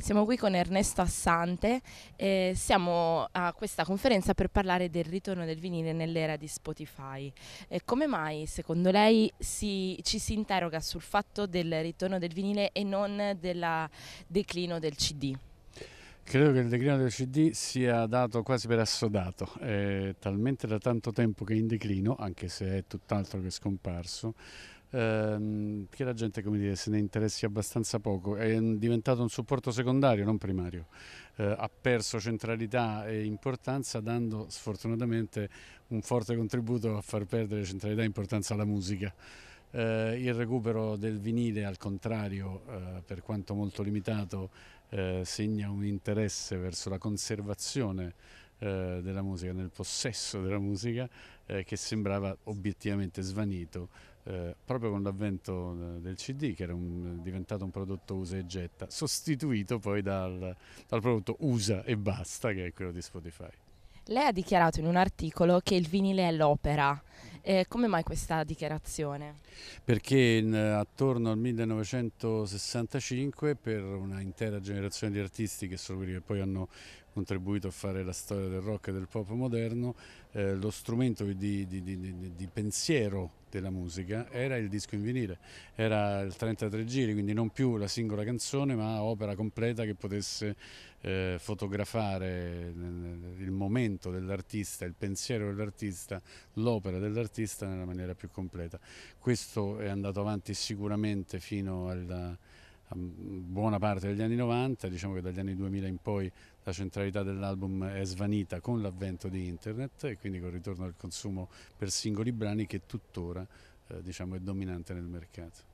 Siamo qui con Ernesto Assante e siamo a questa conferenza per parlare del ritorno del vinile nell'era di Spotify. E come mai secondo lei si, ci si interroga sul fatto del ritorno del vinile e non del declino del CD? Credo che il declino del CD sia dato quasi per assodato, è talmente da tanto tempo che è in declino, anche se è tutt'altro che scomparso, ehm, che la gente come dire, se ne interessi abbastanza poco, è diventato un supporto secondario, non primario, eh, ha perso centralità e importanza dando sfortunatamente un forte contributo a far perdere centralità e importanza alla musica. Eh, il recupero del vinile al contrario, eh, per quanto molto limitato, eh, segna un interesse verso la conservazione eh, della musica, nel possesso della musica eh, che sembrava obiettivamente svanito eh, proprio con l'avvento eh, del CD che era un, eh, diventato un prodotto usa e getta, sostituito poi dal, dal prodotto usa e basta che è quello di Spotify. Lei ha dichiarato in un articolo che il vinile è l'opera eh, come mai questa dichiarazione? Perché in, eh, attorno al 1965 per una intera generazione di artisti che sono quelli che poi hanno contribuito a fare la storia del rock e del pop moderno, eh, lo strumento di, di, di, di, pensiero della musica era il disco in vinile, era il 33 giri, quindi non più la singola canzone ma opera completa che potesse eh, fotografare momento dell'artista, il pensiero dell'artista, l'opera dell'artista nella maniera più completa. Questo è andato avanti sicuramente fino alla buona parte degli anni 90, diciamo che dagli anni 2000 in poi la centralità dell'album è svanita con l'avvento di internet e quindi con il ritorno al consumo per singoli brani che tuttora eh, diciamo, è dominante nel mercato.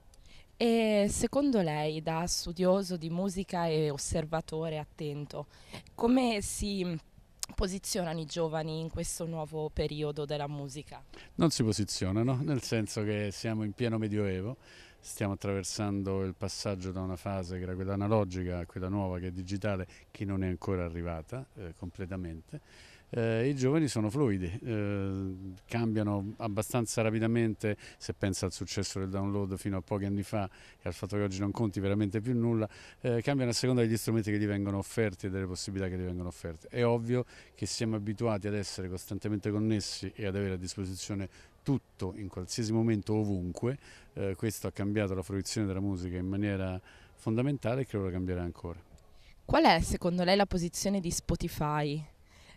E secondo lei, da studioso di musica e osservatore attento, come si posizionano i giovani in questo nuovo periodo della musica? Non si posizionano, nel senso che siamo in pieno medioevo, stiamo attraversando il passaggio da una fase che era quella analogica a quella nuova che è digitale, che non è ancora arrivata eh, completamente. Eh, I giovani sono fluidi, eh, cambiano abbastanza rapidamente, se pensa al successo del download fino a pochi anni fa e al fatto che oggi non conti veramente più nulla, eh, cambiano a seconda degli strumenti che gli vengono offerti e delle possibilità che gli vengono offerte. È ovvio che siamo abituati ad essere costantemente connessi e ad avere a disposizione tutto, in qualsiasi momento, ovunque. Eh, questo ha cambiato la fruizione della musica in maniera fondamentale e credo la cambierà ancora. Qual è secondo lei la posizione di Spotify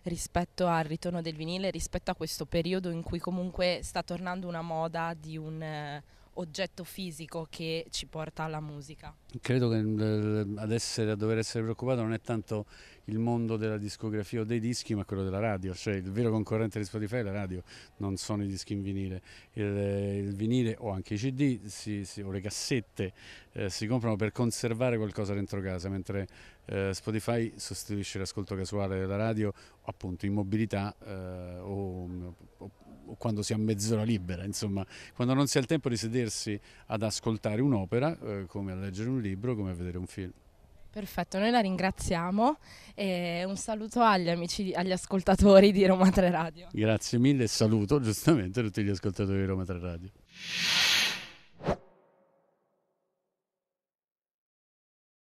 rispetto al ritorno del vinile, rispetto a questo periodo in cui comunque sta tornando una moda di un eh, oggetto fisico che ci porta alla musica? Credo che ad essere, a dover essere preoccupato non è tanto il mondo della discografia o dei dischi, ma quello della radio, cioè il vero concorrente di Spotify è la radio, non sono i dischi in vinile. Il, il vinile o anche i CD si, si, o le cassette eh, si comprano per conservare qualcosa dentro casa, mentre eh, Spotify sostituisce l'ascolto casuale della radio appunto in mobilità eh, o, o, o, quando si ha mezz'ora libera, insomma, quando non si ha il tempo di sedersi ad ascoltare un'opera, eh, come a leggere un libro, come a vedere un film. Perfetto, noi la ringraziamo e un saluto agli amici, agli ascoltatori di Roma 3 Radio. Grazie mille e saluto giustamente tutti gli ascoltatori di Roma 3 Radio.